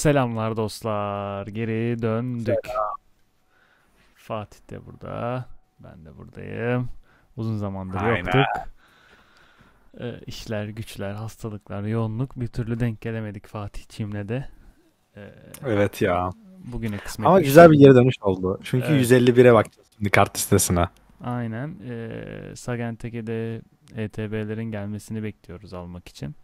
Selamlar dostlar. Geri döndük. Selam. Fatih de burada. Ben de buradayım. Uzun zamandır Aynen. yoktuk. Ee, işler, güçler, hastalıklar, yoğunluk bir türlü denk gelemedik Fatih'ciğimle de. Ee, evet ya. Bugüne kısmet. Ama güzel bir geri dönüş oldu. Çünkü evet. 151'e bakacağız şimdi kart listesine. Aynen. Ee, de ETB'lerin gelmesini bekliyoruz almak için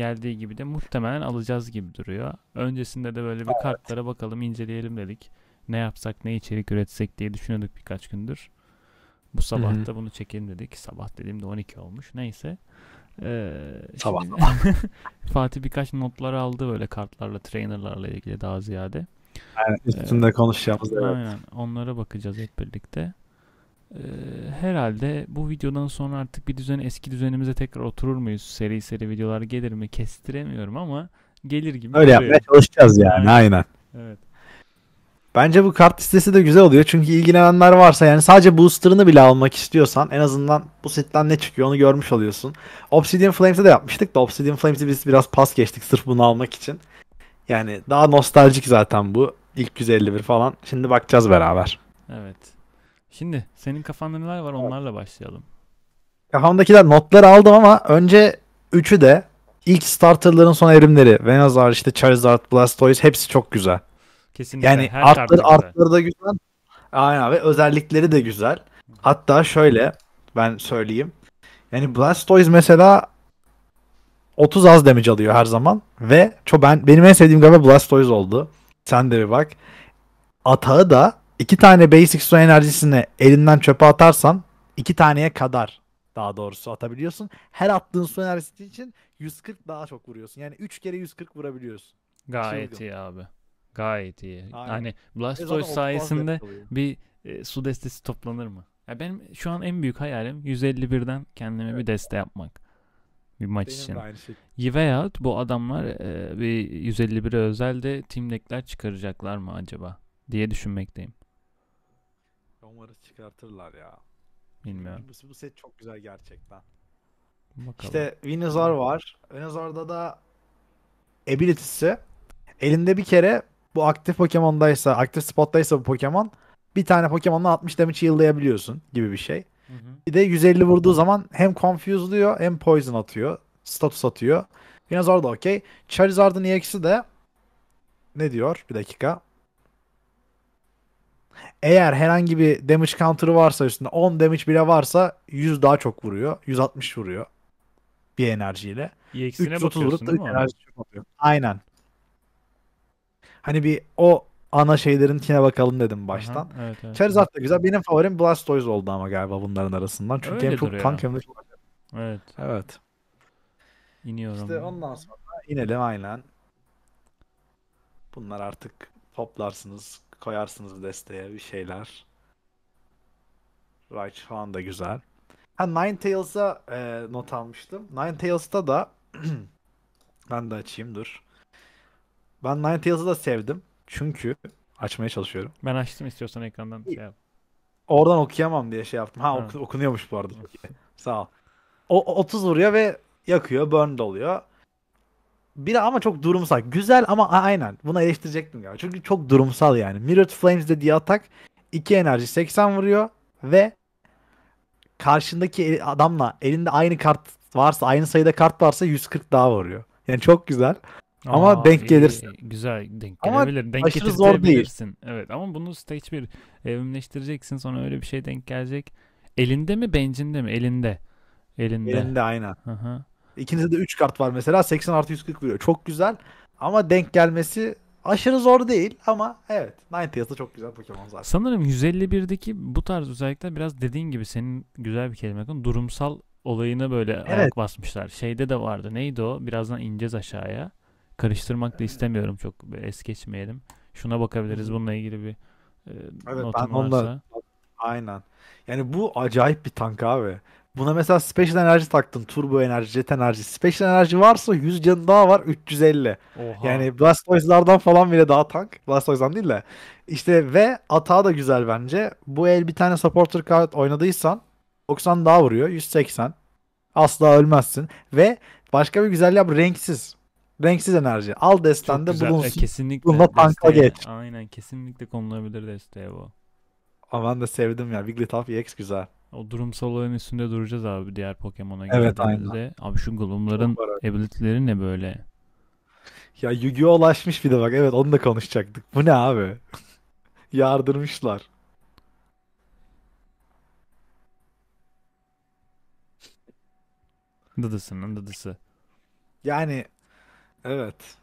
geldiği gibi de muhtemelen alacağız gibi duruyor. Öncesinde de böyle bir kartlara bakalım inceleyelim dedik. Ne yapsak ne içerik üretsek diye düşünüyorduk birkaç gündür. Bu sabah da bunu çekelim dedik. Sabah dediğimde 12 olmuş. Neyse. Ee, sabah. Fatih birkaç notlar aldı böyle kartlarla, trainerlarla ilgili daha ziyade. Evet, ee, üstünde ee, konuşacağımız. Evet. Onlara bakacağız hep birlikte. Ee, herhalde bu videodan sonra artık bir düzen eski düzenimize tekrar oturur muyuz? Seri seri videolar gelir mi? Kestiremiyorum ama gelir gibi. Öyle yapmaya çalışacağız yani evet. aynen. Evet. Bence bu kart listesi de güzel oluyor. Çünkü ilgilenenler varsa yani sadece booster'ını bile almak istiyorsan en azından bu setten ne çıkıyor onu görmüş oluyorsun. Obsidian Flames'e de yapmıştık da Obsidian Flames'i biz biraz pas geçtik sırf bunu almak için. Yani daha nostaljik zaten bu. ilk 151 falan. Şimdi bakacağız beraber. Evet. Şimdi senin kafanda neler var onlarla başlayalım. Kafamdakiler notları aldım ama önce üçü de ilk starterların son erimleri. Venazar işte Charizard, Blastoise hepsi çok güzel. Kesinlikle. Yani her artları, artları da güzel. Aynen ve özellikleri de güzel. Hatta şöyle ben söyleyeyim. Yani Blastoise mesela 30 az damage alıyor her zaman ve çok ben benim en sevdiğim galiba Blastoise oldu. Sen de bir bak. Atağı da iki tane basic su enerjisini elinden çöpe atarsan iki taneye kadar daha doğrusu atabiliyorsun. Her attığın su enerjisi için 140 daha çok vuruyorsun. Yani 3 kere 140 vurabiliyorsun. Şey Gayet Çılgın. iyi abi. Gayet iyi. Aynen. Yani Blastoise e sayesinde bir e, su destesi toplanır mı? Ya benim şu an en büyük hayalim 151'den kendime evet. bir deste yapmak. Bir maç benim için. Şey. Veyahut bu adamlar e, bir 151'e özel de team deckler çıkaracaklar mı acaba diye düşünmekteyim umarız çıkartırlar ya. Bilmiyorum. Bu, bu set çok güzel gerçekten. Bakalım. İşte Venusaur var. Venusaur'da da ability'si elinde bir kere bu aktif Pokemon'daysa, aktif spottaysa bu Pokemon bir tane Pokemon'la 60 damage yıllayabiliyorsun gibi bir şey. Hı hı. Bir de 150 vurduğu zaman hem confuse'luyor hem poison atıyor. Status atıyor. Venusaur da okey. Charizard'ın EX'i de ne diyor? Bir dakika. Eğer herhangi bir damage counter'ı varsa üstünde 10 damage bile varsa 100 daha çok vuruyor. 160 vuruyor bir enerjiyle. EX'ine 330 vurup da enerji yapıyor. Aynen. Hani bir o ana şeylerin içine bakalım dedim baştan. Aha, evet, evet, Charizard evet. da güzel. Benim favorim Blastoise oldu ama galiba bunların arasından. Çünkü Öyledir hem çok ya. tank hem de çok Evet. Evet. İniyorum. İşte ondan sonra inelim aynen. Bunlar artık toplarsınız koyarsınız desteğe bir şeyler. Right falan da güzel. Ha Ninetales e, not almıştım. Nine Ninetales'ta da ben de açayım dur. Ben Ninetales'ı da sevdim. Çünkü açmaya çalışıyorum. Ben açtım istiyorsan ekrandan şey yap. Oradan okuyamam diye şey yaptım. Ha, ha. okunuyormuş bu arada. Sağ ol. O 30 vuruyor ve yakıyor, burn oluyor bir ama çok durumsal. Güzel ama aynen. Buna eleştirecektim ya. Çünkü çok durumsal yani. Mirrored Flames dediği atak 2 enerji 80 vuruyor ve karşındaki e- adamla elinde aynı kart varsa aynı sayıda kart varsa 140 daha vuruyor. Yani çok güzel. Ama Aa, denk iyi, gelirsin. Güzel denk ama gelebilir. Denk aşırı zor değil. Evet ama bunu stage 1 evrimleştireceksin sonra öyle bir şey denk gelecek. Elinde mi bencinde mi? Elinde. Elinde. Elinde aynen. Hı hı. İkinizde de 3 kart var mesela. 80 artı 140 vuruyor. Çok güzel. Ama denk gelmesi aşırı zor değil ama evet Ninetales çok güzel Pokemon zaten. Sanırım 151'deki bu tarz özellikler biraz dediğin gibi senin güzel bir kelime yakın durumsal olayına böyle evet. ayak basmışlar. Şeyde de vardı neydi o birazdan ineceğiz aşağıya. Karıştırmak da ee, istemiyorum çok es geçmeyelim. Şuna bakabiliriz bununla ilgili bir e, evet, notun ben varsa. Onunla, aynen. Yani bu acayip bir tank abi. Buna mesela special enerji taktın. Turbo enerji, jet enerji. Special enerji varsa 100 canı daha var 350. Oha. Yani Blastoise'lardan falan bile daha tank. Blastoise'dan değil de. İşte ve atağı da güzel bence. Bu el bir tane supporter kart oynadıysan 90 daha vuruyor. 180. Asla ölmezsin. Ve başka bir güzel yap renksiz. Renksiz enerji. Al destende bulunsun. E, kesinlikle. Bununla tanka geç. Aynen kesinlikle konulabilir desteğe bu. Aman da sevdim ya. Wigglytuff EX güzel. O durumsal olayın üstünde duracağız abi diğer Pokemon'a evet, girdiğimizde. Abi şu Gloom'ların ability'leri ne böyle? Ya Yu-Gi-Oh! ulaşmış bir de bak evet onu da konuşacaktık. Bu ne abi? Yardırmışlar. Dıdısının dıdısı. Yani evet.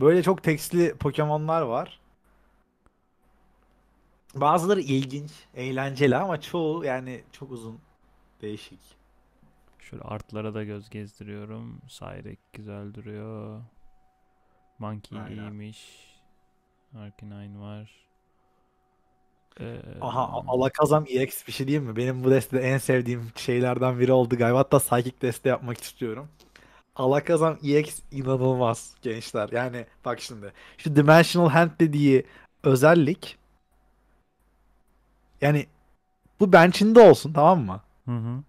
Böyle çok tekstli Pokemon'lar var. Bazıları ilginç, eğlenceli ama çoğu yani çok uzun, değişik. Şöyle artlara da göz gezdiriyorum. Cyrek güzel duruyor. Monkey Aynen. iyiymiş. Arcanine var. Ee, Aha Alakazam EX bir şey diyeyim mi? Benim bu deste en sevdiğim şeylerden biri oldu galiba. Hatta Psychic deste yapmak istiyorum. Alakazam EX inanılmaz gençler. Yani bak şimdi. Şu Dimensional Hand dediği özellik yani bu bençinde olsun tamam mı? Hı hı.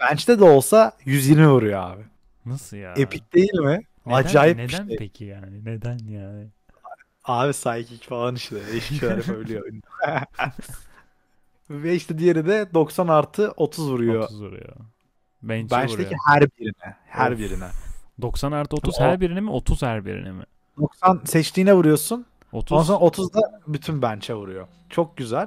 Bench'te de olsa 120 vuruyor abi. Nasıl ya? Epik değil mi? Neden, Acayip neden işte. peki yani? Neden yani? Abi psychic falan işte. Değişik şeyler Ve işte diğeri de 90 artı 30 vuruyor. 30 vuruyor. Bench'i Bench'teki vuruyor. her birine. Her of. birine. 90 artı 30 o. her birine mi? 30 her birine mi? 90 seçtiğine vuruyorsun. 30. Ondan sonra 30 da bütün bench'e vuruyor. Çok güzel.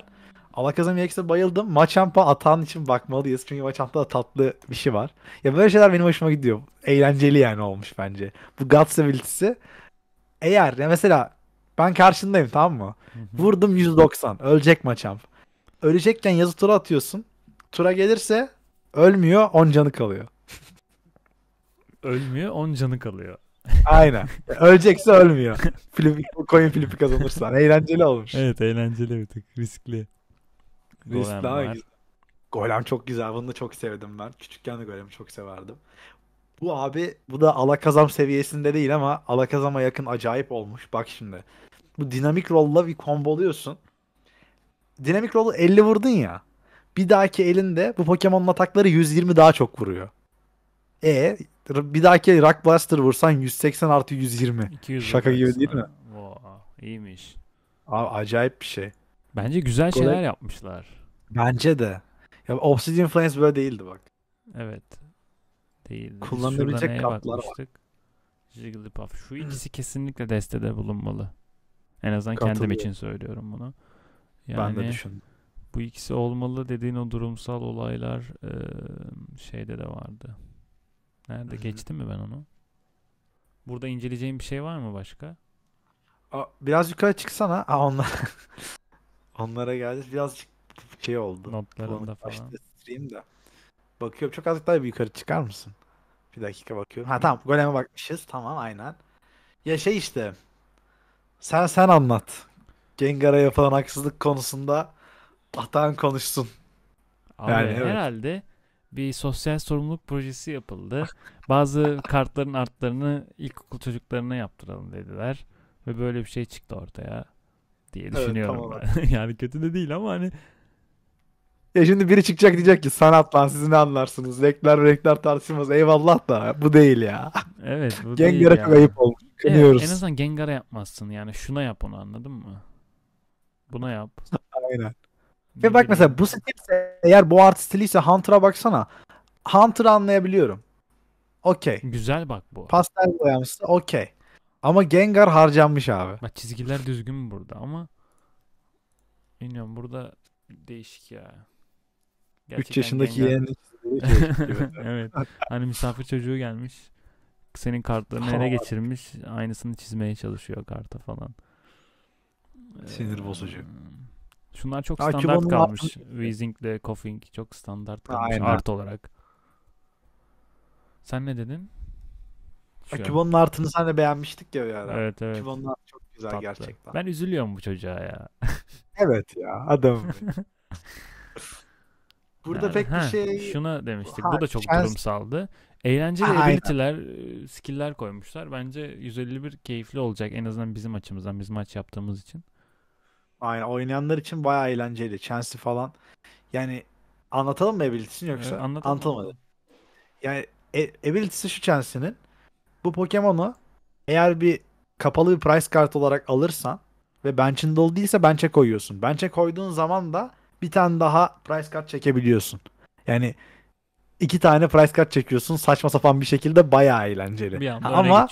Alakazam Yekse bayıldım. Maçampa atan için bakmalıyız. Çünkü Maçampa da tatlı bir şey var. Ya böyle şeyler benim hoşuma gidiyor. Eğlenceli yani olmuş bence. Bu Guts ability'si. Eğer ya mesela ben karşındayım tamam mı? Vurdum 190. Ölecek Maçamp. Ölecekken yazı tura atıyorsun. Tura gelirse ölmüyor 10 canı kalıyor. ölmüyor 10 canı kalıyor. Aynen. Ölecekse ölmüyor. Flip, coin flipi kazanırsan. Eğlenceli olmuş. Evet eğlenceli bir tık. Riskli. Golem daha var. Golem çok güzel. Bunu da çok sevdim ben. Küçükken de Golem'i çok severdim. Bu abi bu da alakazam seviyesinde değil ama alakazama yakın acayip olmuş. Bak şimdi. Bu dinamik rolla bir komboluyorsun. Dinamik rollu 50 vurdun ya. Bir dahaki elinde bu Pokemon'un atakları 120 daha çok vuruyor. E bir dahaki Rock Blaster vursan 180 artı 120. Şaka gibi değil mi? Wow, iyiymiş. Abi acayip bir şey. Bence güzel Golem... şeyler yapmışlar. Bence de. Ya Obsidian Flames böyle değildi bak. Evet. Değildi. Kullanılabilecek kartlar var. Jigglypuff. Şu ikisi kesinlikle destede bulunmalı. En azından kendim için söylüyorum bunu. Yani ben de düşündüm. Bu ikisi olmalı dediğin o durumsal olaylar şeyde de vardı. Nerede hı geçtim mi ben onu? Burada inceleyeceğim bir şey var mı başka? Biraz yukarı çıksana. Aa onlar. Onlara geldi. Birazcık şey oldu. Notlarında falan. Stream de. Bakıyorum çok azıcık daha bir yukarı çıkar mısın? Bir dakika bakıyorum. Ha tamam goleme bakmışız. Tamam aynen. Ya şey işte. Sen sen anlat. Gengar'a yapılan haksızlık konusunda Atan konuşsun. Abi, yani evet. herhalde bir sosyal sorumluluk projesi yapıldı. Bazı kartların artlarını ilkokul çocuklarına yaptıralım dediler. Ve böyle bir şey çıktı ortaya diye düşünüyorum. Evet, tamam. yani kötü de değil ama hani ya şimdi biri çıkacak diyecek ki sanat lan siz ne anlarsınız. Renkler renkler tartışılmaz. Eyvallah da bu değil ya. Evet bu Gengar'a değil ya. ayıp olmuş. Evet, en azından Gengar'a yapmazsın yani. Şuna yap onu anladın mı? Buna yap. Aynen. Ve bak mesela bu stilse eğer bu art stiliyse Hunter'a baksana. Hunter'ı anlayabiliyorum. Okey. Güzel bak bu. Pastel boyamışsa okey. Ama Gengar harcanmış abi. Bak çizgiler düzgün burada ama bilmiyorum burada değişik ya. Gerçekten 3 yaşındaki Gengar... yeğenlik. Şey evet. Hani misafir çocuğu gelmiş. Senin kartlarını ele geçirmiş. Aynısını çizmeye çalışıyor karta falan. Sinir ee, bozucu. şunlar çok standart kalmış. Weezing ile Coughing çok standart kalmış Aynen. art olarak. Sen ne dedin? Akibon'un artını sen de beğenmiştik ya bir ara. Evet evet. Akibon'un artı çok güzel Tatlı. gerçekten. Ben üzülüyorum bu çocuğa ya. evet ya adam. Burada yani, pek ha, bir şey... Şuna demiştik. Ha, bu da çok şans... durumsaldı. Eğlenceli ha, ability'ler, e, skill'ler koymuşlar. Bence 151 keyifli olacak. En azından bizim açımızdan, biz maç yaptığımız için. Aynen. Oynayanlar için bayağı eğlenceli. Chance'li falan. Yani anlatalım mı ability'sini yoksa? Evet, anlatalım. Anlatamadı. Yani e, ability'si şu Chance'nin bu Pokemon'u eğer bir kapalı bir price kart olarak alırsan ve bench'in dolu değilse bench'e koyuyorsun. Bench'e koyduğun zaman da bir tane daha price kart çekebiliyorsun. Yani iki tane price kart çekiyorsun saçma sapan bir şekilde bayağı eğlenceli. Bir anda ama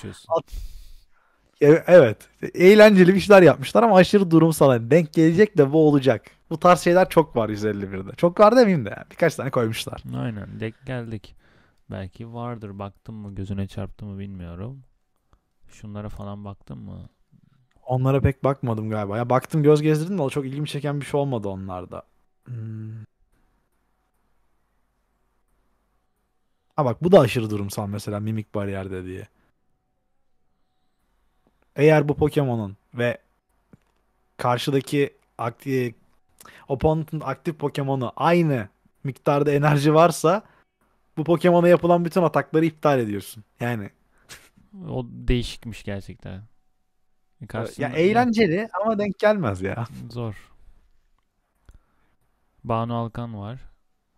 e, evet eğlenceli bir şeyler yapmışlar ama aşırı durumsal. Yani denk gelecek de bu olacak. Bu tarz şeyler çok var 151'de. Çok var demeyeyim de yani. birkaç tane koymuşlar. Aynen denk geldik. Belki vardır. Baktın mı gözüne çarptı mı bilmiyorum. Şunlara falan baktın mı? Onlara pek bakmadım galiba. Ya baktım göz gezdirdim de çok ilgimi çeken bir şey olmadı onlarda. Hmm. Ha bak bu da aşırı durumsal mesela mimik bariyerde diye. Eğer bu Pokemon'un ve karşıdaki aktif opponent'ın aktif Pokemon'u aynı miktarda enerji varsa bu Pokemon'a yapılan bütün atakları iptal ediyorsun. Yani. o değişikmiş gerçekten. E, karşısında ya eğlenceli yani. ama denk gelmez ya. Zor. Banu Alkan var.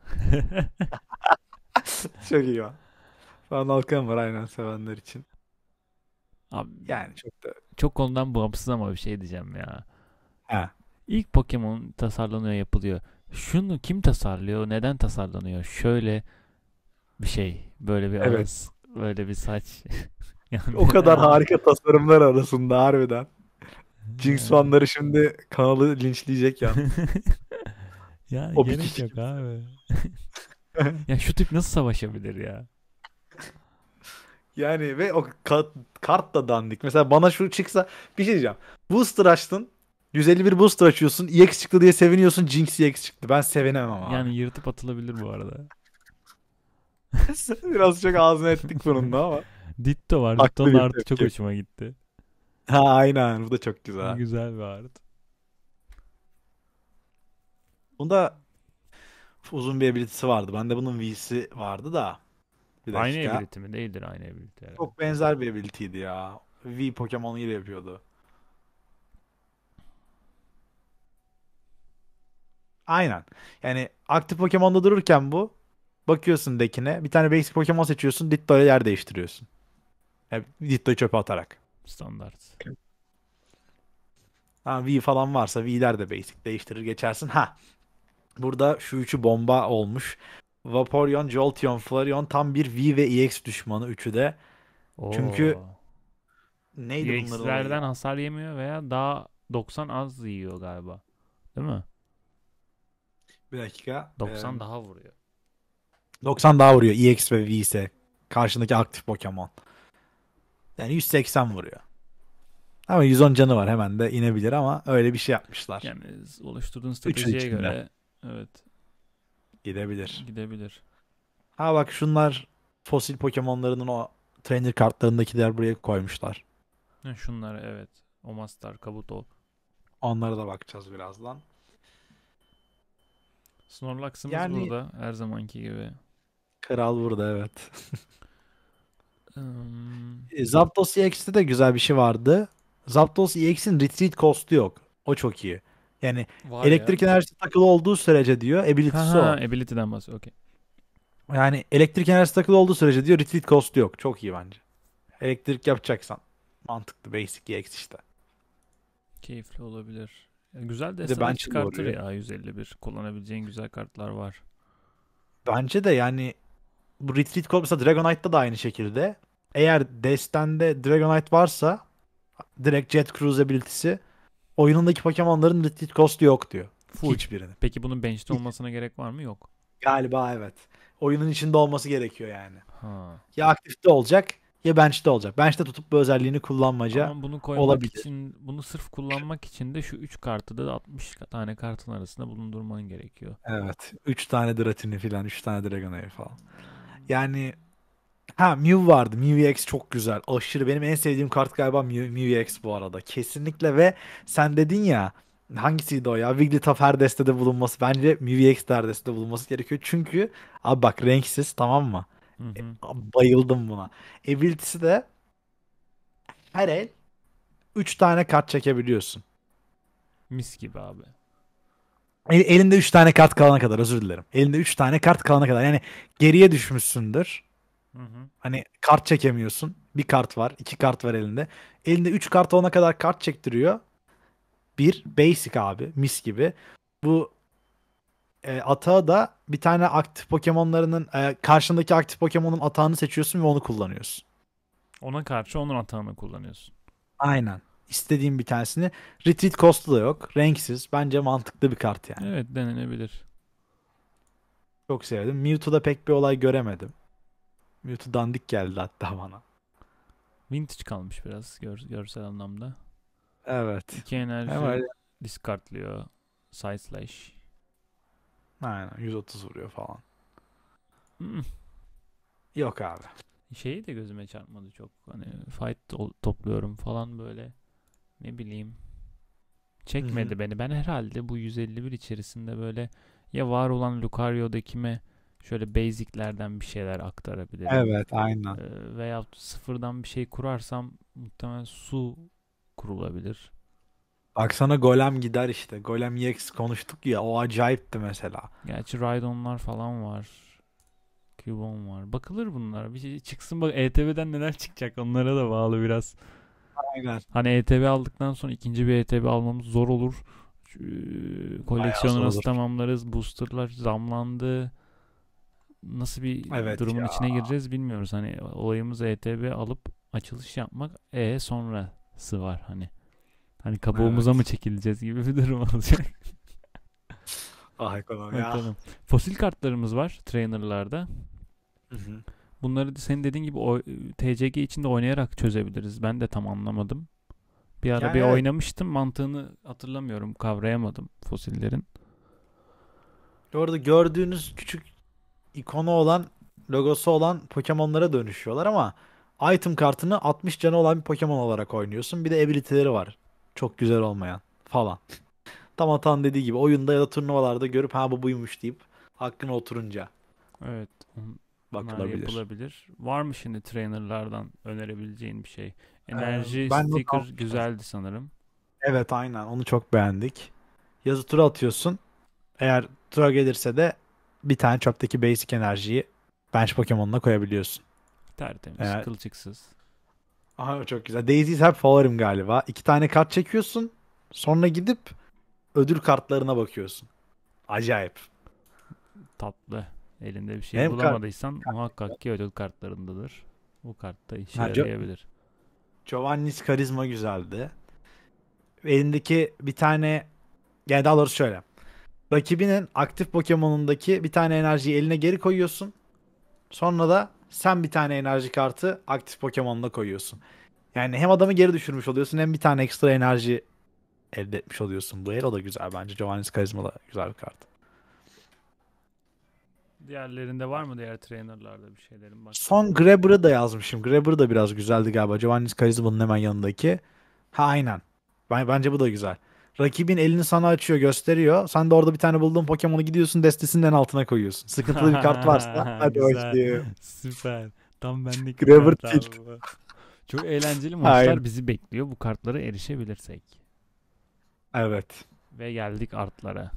çok iyi var. Banu Alkan var aynen sevenler için. Abi, yani çok da çok konudan bağımsız ama bir şey diyeceğim ya. Ha. İlk Pokemon tasarlanıyor, yapılıyor. Şunu kim tasarlıyor? Neden tasarlanıyor? Şöyle bir şey. Böyle bir evet. Arası, böyle bir saç. yani o kadar harika tasarımlar arasında harbiden. Jinx fanları şimdi kanalı linçleyecek ya. yani o gerek yok abi. ya şu tip nasıl savaşabilir ya? Yani ve o kart, kart da dandik. Mesela bana şu çıksa bir şey diyeceğim. Booster açtın. 151 booster açıyorsun. EX çıktı diye seviniyorsun. Jinx EX çıktı. Ben sevinemem abi. Yani yırtıp atılabilir bu arada. Biraz çok ağzını ettik bunun da ama. Ditto var. Aklı Ditto'nun artı çok hoşuma gitti. Ha aynen. Bu da çok güzel. Güzel bir artı. Bunda uzun bir ability'si vardı. Ben de bunun V'si vardı da. Bir aynı dakika. ability mi? Değildir aynı ability. Herhalde. Çok benzer bir ability'ydi ya. V Pokemon ile yapıyordu. Aynen. Yani aktif Pokemon'da dururken bu Bakıyorsun dekine. Bir tane basic Pokemon seçiyorsun. Ditto'ya yer değiştiriyorsun. Yani Ditto'yu çöpe atarak. Standart. Ha, V falan varsa V'ler de basic değiştirir geçersin. Ha. Burada şu üçü bomba olmuş. Vaporeon, Jolteon, Flareon tam bir V ve EX düşmanı üçü de. Oo. Çünkü neydi EX'lerden hasar yemiyor veya daha 90 az yiyor galiba. Değil mi? Bir dakika. 90 ee... daha vuruyor. 90 daha vuruyor EX ve V ise Karşındaki aktif Pokemon. Yani 180 vuruyor. Ama 110 canı var hemen de inebilir ama öyle bir şey yapmışlar. Yani oluşturduğun stratejiye göre evet. Gidebilir. Gidebilir. Ha bak şunlar fosil Pokemon'larının o trainer kartlarındaki kartlarındakiler buraya koymuşlar. Ha, şunlar evet. Master, Kabuto. Onlara da bakacağız birazdan. Snorlax'ımız yani, burada her zamanki gibi. Kral burada evet. um... Zapdos EX'te de güzel bir şey vardı. Zapdos EX'in retreat cost'u yok. O çok iyi. Yani Var elektrik ya. enerjisi takılı olduğu sürece diyor ability'si o. Ability'den bahsediyor. Okay. Yani elektrik enerjisi takılı olduğu sürece diyor retreat cost yok. Çok iyi bence. Elektrik yapacaksan mantıklı basic EX işte. Keyifli olabilir. Yani güzel de, de ben çıkartır ya 151. Kullanabileceğin güzel kartlar var. Bence de yani bu Retreat Corp mesela Dragonite'da da aynı şekilde. Eğer destende Dragonite varsa direkt Jet Cruise ability'si oyunundaki Pokemon'ların Retreat Cost'u yok diyor. Full. Hiçbirinin. Peki bunun bench'te olmasına gerek var mı? Yok. Galiba evet. Oyunun içinde olması gerekiyor yani. Ha. Ya aktifte olacak ya bench'te olacak. Bench'te tutup bu özelliğini kullanmaca Ama bunu olabilir. için bunu sırf kullanmak için de şu 3 kartı da 60 tane kartın arasında bulundurman gerekiyor. Evet. 3 tane Dratini falan, 3 tane Dragonair falan. Yani ha Mew vardı. Mew X çok güzel. Aşırı benim en sevdiğim kart galiba Mew, Mew EX bu arada. Kesinlikle ve sen dedin ya hangisiydi o ya? Wigglytuff her destede bulunması. Bence MVX de her destede bulunması gerekiyor. Çünkü abi bak renksiz tamam mı? Hı hı. E, bayıldım buna. Ability'si de her el 3 tane kart çekebiliyorsun. Mis gibi abi. E, elinde 3 tane kart kalana kadar özür dilerim. Elinde 3 tane kart kalana kadar yani geriye düşmüşsündür. Hı hı. Hani kart çekemiyorsun. Bir kart var, iki kart var elinde. Elinde 3 kart olana kadar kart çektiriyor. Bir basic abi, mis gibi. Bu e, atağı da bir tane aktif Pokemon'larının e, karşındaki aktif Pokemon'un atağını seçiyorsun ve onu kullanıyorsun. Ona karşı onun atağını kullanıyorsun. Aynen istediğim bir tanesini. Retreat kostu da yok. Renksiz. Bence mantıklı bir kart yani. Evet denenebilir. Çok sevdim. Mewtwo'da pek bir olay göremedim. Mewtwo dandik geldi hatta bana. Vintage kalmış biraz gör, görsel anlamda. Evet. İki enerji evet. discardlıyor. Side slash. Aynen 130 vuruyor falan. Hmm. Yok abi. Şeyi de gözüme çarpmadı çok. Hani fight topluyorum falan böyle ne bileyim çekmedi Hı-hı. beni. Ben herhalde bu 151 içerisinde böyle ya var olan Lucario'daki mi şöyle basic'lerden bir şeyler aktarabilirim. Evet, aynen. Ee, veya sıfırdan bir şey kurarsam muhtemelen su kurulabilir. Bak sana Golem gider işte. Golem Yex konuştuk ya o acayipti mesela. Gerçi Raidonlar falan var. Cubone var. Bakılır bunlar Bir şey çıksın bak ETB'den neler çıkacak onlara da bağlı biraz. Aynen. Hani ETB aldıktan sonra ikinci bir ETB almamız zor olur. Ee, koleksiyonu nasıl tamamlarız? Boosterlar zamlandı. Nasıl bir evet durumun ya. içine gireceğiz bilmiyoruz. Hani olayımız ETB alıp açılış yapmak e sonrası var hani. Hani kabuğumuza evet. mı çekileceğiz gibi bir durum olacak. Ay ekonomi ya. Fosil kartlarımız var trainerlarda. Hı hı bunları senin dediğin gibi o, TCG içinde oynayarak çözebiliriz. Ben de tam anlamadım. Bir ara yani bir oynamıştım. Mantığını hatırlamıyorum. Kavrayamadım fosillerin. Orada gördüğünüz küçük ikonu olan, logosu olan Pokemon'lara dönüşüyorlar ama item kartını 60 canı olan bir Pokemon olarak oynuyorsun. Bir de ability'leri var. Çok güzel olmayan falan. Tam Atan dediği gibi oyunda ya da turnuvalarda görüp ha bu buymuş deyip hakkına oturunca. Evet bakılabilir. yapılabilir. Var mı şimdi trainerlardan önerebileceğin bir şey? Ee, Enerji ee, ben sticker not güzeldi sanırım. Evet aynen onu çok beğendik. Yazı tura atıyorsun. Eğer tura gelirse de bir tane çöpteki basic enerjiyi bench Pokemon'una koyabiliyorsun. Tertemiz, Eğer... kılçıksız. Aha çok güzel. Daisy's hep favorim galiba. İki tane kart çekiyorsun. Sonra gidip ödül kartlarına bakıyorsun. Acayip. Tatlı. Elinde bir şey Hem bulamadıysan kart, muhakkak ki ödül kartlarındadır. Bu kartta işe ha, yarayabilir. Giovanni's karizma güzeldi. Elindeki bir tane yani daha doğrusu şöyle. Rakibinin aktif Pokemon'undaki bir tane enerjiyi eline geri koyuyorsun. Sonra da sen bir tane enerji kartı aktif Pokemon'una koyuyorsun. Yani hem adamı geri düşürmüş oluyorsun hem bir tane ekstra enerji elde etmiş oluyorsun. Bu el o da güzel bence. Giovanni's Karizma da güzel bir kart. Diğerlerinde var mı diğer trainerlarda bir şeylerin? Bak. Son Grabber'ı da yazmışım. Grabber da biraz güzeldi galiba. Giovanni Scarisba'nın hemen yanındaki. Ha aynen. Ben, bence bu da güzel. Rakibin elini sana açıyor gösteriyor. Sen de orada bir tane bulduğun Pokemon'u gidiyorsun destesinin en altına koyuyorsun. Sıkıntılı bir kart varsa hadi hoşçakalın. Süper. Tam benlik Grabber tilt. Çok eğlenceli maçlar bizi bekliyor. Bu kartlara erişebilirsek. Evet. Ve geldik artlara.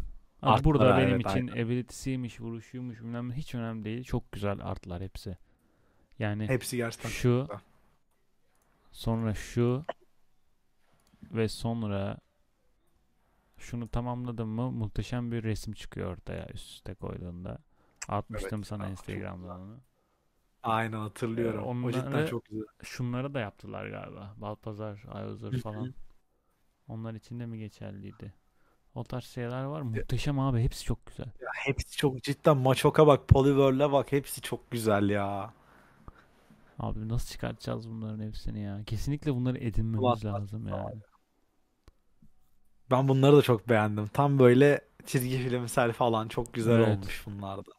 Ama burada benim evet, için aynen. ability'siymiş, vuruşuymuş bilmem hiç önemli değil. Çok güzel artlar hepsi. Yani hepsi gerçekten şu sonra şu ve sonra şunu tamamladım mı muhteşem bir resim çıkıyor ortaya üst üste koyduğunda. Atmıştım evet, sana tamam, Instagram'dan onu. Aynen hatırlıyorum. Ee, onları, o cidden çok güzel. Şunları da yaptılar galiba. Balpazar, Ayozur falan. Onlar için de mi geçerliydi? O tarz şeyler var. Muhteşem abi. Hepsi çok güzel. Ya hepsi çok cidden. Maçoka bak. Polyverl'e bak. Hepsi çok güzel ya. Abi nasıl çıkartacağız bunların hepsini ya? Kesinlikle bunları edinmemiz Allah lazım Allah. yani. Ben bunları da çok beğendim. Tam böyle çizgi filmsel falan çok güzel evet. olmuş bunlarda.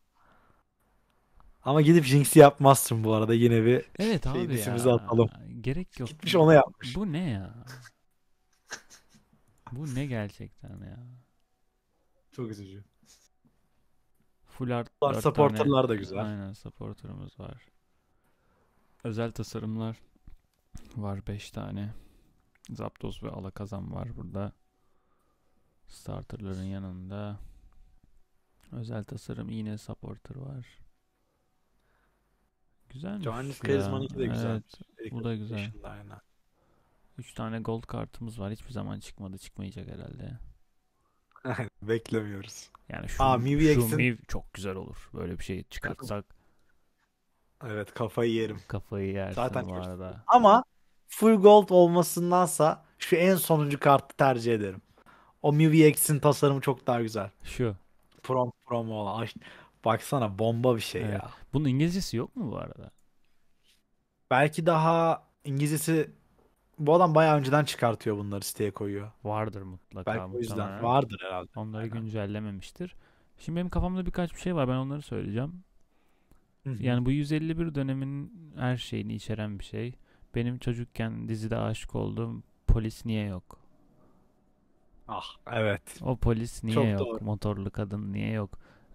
Ama gidip Jinx'i yapmazsın bu arada. Yine bir evet şey abi ya. atalım. Gerek yok. Gitmiş ona yapmış. Bu ne ya? Bu ne gerçekten ya? Çok üzücü. Full art. Var, supporterlar tane, da güzel. Aynen supporterımız var. Özel tasarımlar var 5 tane. Zapdos ve Alakazam var burada. Starterların yanında. Özel tasarım yine supporter var. Güzelmiş. Johannes Karizman'ınki de güzel. Evet, bu da güzel. Aynen. 3 tane gold kartımız var. Hiçbir zaman çıkmadı. Çıkmayacak herhalde. Beklemiyoruz. Yani şu, Aa, Mivi şu X'in... Miv çok güzel olur. Böyle bir şey çıkartsak. Evet kafayı yerim. Kafayı yersin Zaten bu arada. Ama full gold olmasındansa şu en sonuncu kartı tercih ederim. O Mivi X'in tasarımı çok daha güzel. Şu. Prom promo olan. Baksana bomba bir şey evet. ya. Bunun İngilizcesi yok mu bu arada? Belki daha İngilizcesi bu adam bayağı önceden çıkartıyor bunları siteye koyuyor. Vardır mutlaka. Belki o yüzden muhtemelen. vardır herhalde. Onları Aynen. güncellememiştir. Şimdi benim kafamda birkaç bir şey var ben onları söyleyeceğim. Hı-hı. Yani bu 151 dönemin her şeyini içeren bir şey. Benim çocukken dizide aşık olduğum polis niye yok? Ah evet. O polis niye Çok yok? Doğru. Motorlu kadın niye yok?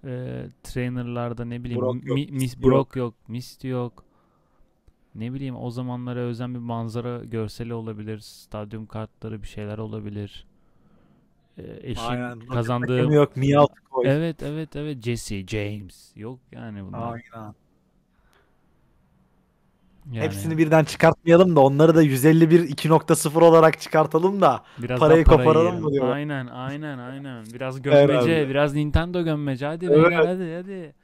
Ee, trainerlarda ne bileyim Brock yok, mi, Miss Brock yok. yok, Misty yok ne bileyim o zamanlara özen bir manzara görseli olabilir. Stadyum kartları bir şeyler olabilir. E, eşim Aynen. kazandığı yok Mial Evet evet evet Jesse James yok yani bunlar. Aynen. Yani. Hepsini birden çıkartmayalım da onları da 151 2.0 olarak çıkartalım da biraz parayı, parayı koparalım mı diyor. Aynen aynen aynen. Biraz gömmece, biraz Nintendo gömmece. Hadi evet. beyler hadi hadi.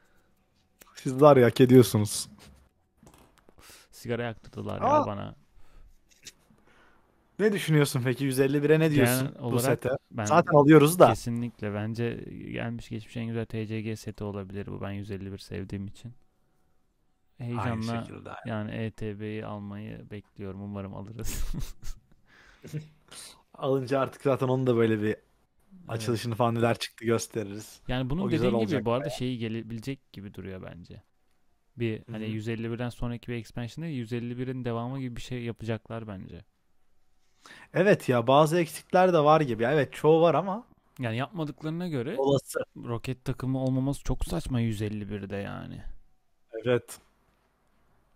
Siz var ya hak ediyorsunuz sigara yaktırdılar Aa. ya bana. Ne düşünüyorsun peki? 151'e ne diyorsun Genel bu sete? ben Zaten alıyoruz da. Kesinlikle bence gelmiş geçmiş en güzel TCG seti olabilir bu ben 151 sevdiğim için. Heyecanla yani ETB'yi almayı bekliyorum. Umarım alırız. Alınca artık zaten onun da böyle bir açılışını falan neler çıktı gösteririz. Yani bunun O dediğin gibi bu arada bayağı. şeyi gelebilecek gibi duruyor bence bir hani 151'den sonraki bir expansion 151'in devamı gibi bir şey yapacaklar bence. Evet ya bazı eksikler de var gibi. Evet çoğu var ama yani yapmadıklarına göre olası. Roket takımı olmaması çok saçma 151'de yani. Evet.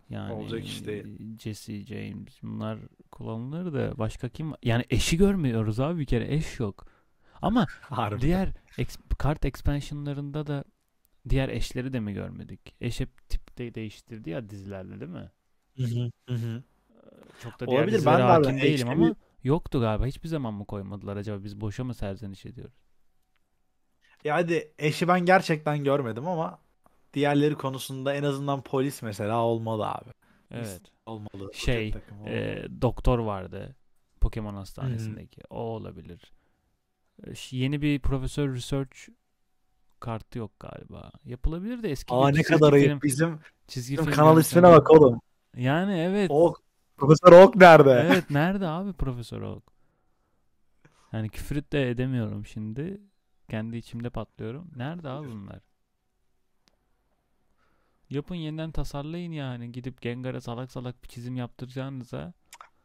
Yani olacak iş değil. Jesse James bunlar kullanılır da başka kim yani eşi görmüyoruz abi bir kere eş yok. Ama Harbi. diğer ex- kart expansionlarında da diğer eşleri de mi görmedik? Eş hep tip de değiştirdi ya dizilerde değil mi? Ee, çok da diğer Olabilir, dizilere ben hakim değilim ama yoktu galiba. Hiçbir zaman mı koymadılar acaba? Biz boşa mı serzeniş ediyoruz? Ya hadi eşi ben gerçekten görmedim ama diğerleri konusunda en azından polis mesela olmalı abi. Evet. Olmalı. Şey, e, doktor vardı Pokemon hastanesindeki. Hı-hı. O olabilir. Ee, yeni bir profesör research kartı yok galiba. Yapılabilir de eski. Aa ne kadar ayıp bizim, çizgi bizim film kanal ismine bak oğlum. Yani evet. Oak. Profesör Ok nerede? Evet nerede abi Profesör Ok Yani küfür de edemiyorum şimdi. Kendi içimde patlıyorum. Nerede abi bunlar? Yapın yeniden tasarlayın yani. Gidip Gengar'a salak salak bir çizim yaptıracağınıza.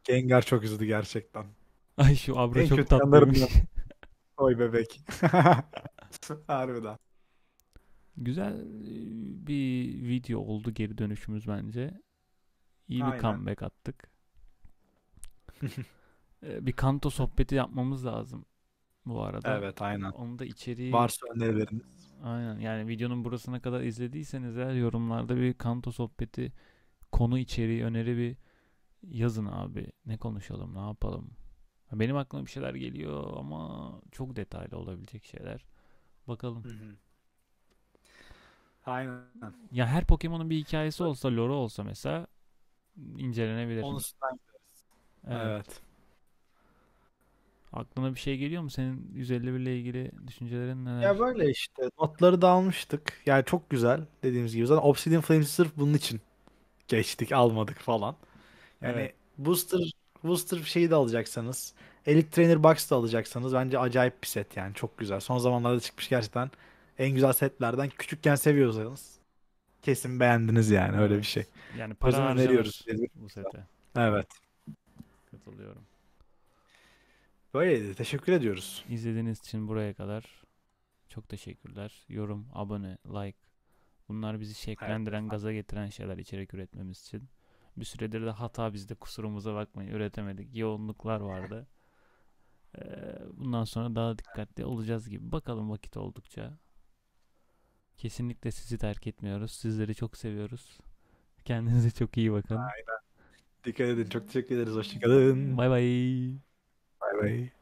Gengar çok üzdü gerçekten. Ay şu abra en çok tatlıymış. Oy bebek. Harbiden. Güzel e, bir video oldu geri dönüşümüz bence. İyi Aynen. bir comeback attık. E, bir kanto sohbeti yapmamız lazım bu arada. Evet aynen. Onu da içeriği... Varsa önerileriniz. Aynen yani videonun burasına kadar izlediyseniz eğer yorumlarda bir kanto sohbeti konu içeriği öneri bir yazın abi. Ne konuşalım ne yapalım. Benim aklıma bir şeyler geliyor ama çok detaylı olabilecek şeyler. Bakalım. Hı hı. Aynen. Ya her Pokemon'un bir hikayesi olsa, lore olsa mesela incelenebilir. Onun üstünden gideriz. Evet. evet. Aklına bir şey geliyor mu? Senin 151 ile ilgili düşüncelerin neler? Ya böyle işte notları da almıştık. Yani çok güzel dediğimiz gibi. Zaten Obsidian Flames'i sırf bunun için geçtik almadık falan. Yani evet. Booster Booster şeyi de alacaksanız Elite Trainer Box da alacaksanız bence acayip bir set yani çok güzel. Son zamanlarda çıkmış gerçekten en güzel setlerden küçükken seviyorsanız kesin beğendiniz yani öyle bir şey. Yani para veriyoruz bu sete. Evet. Katılıyorum. Böyleydi. Teşekkür ediyoruz. İzlediğiniz için buraya kadar çok teşekkürler. Yorum, abone, like bunlar bizi şekillendiren, evet. gaza getiren şeyler içerik üretmemiz için. Bir süredir de hata bizde kusurumuza bakmayın. Üretemedik. Yoğunluklar vardı. bundan sonra daha dikkatli olacağız gibi. Bakalım vakit oldukça. Kesinlikle sizi terk etmiyoruz. Sizleri çok seviyoruz. Kendinize çok iyi bakın. Aynen. Dikkat edin. Çok teşekkür ederiz. Hoşçakalın. Bay bay. Bay bay.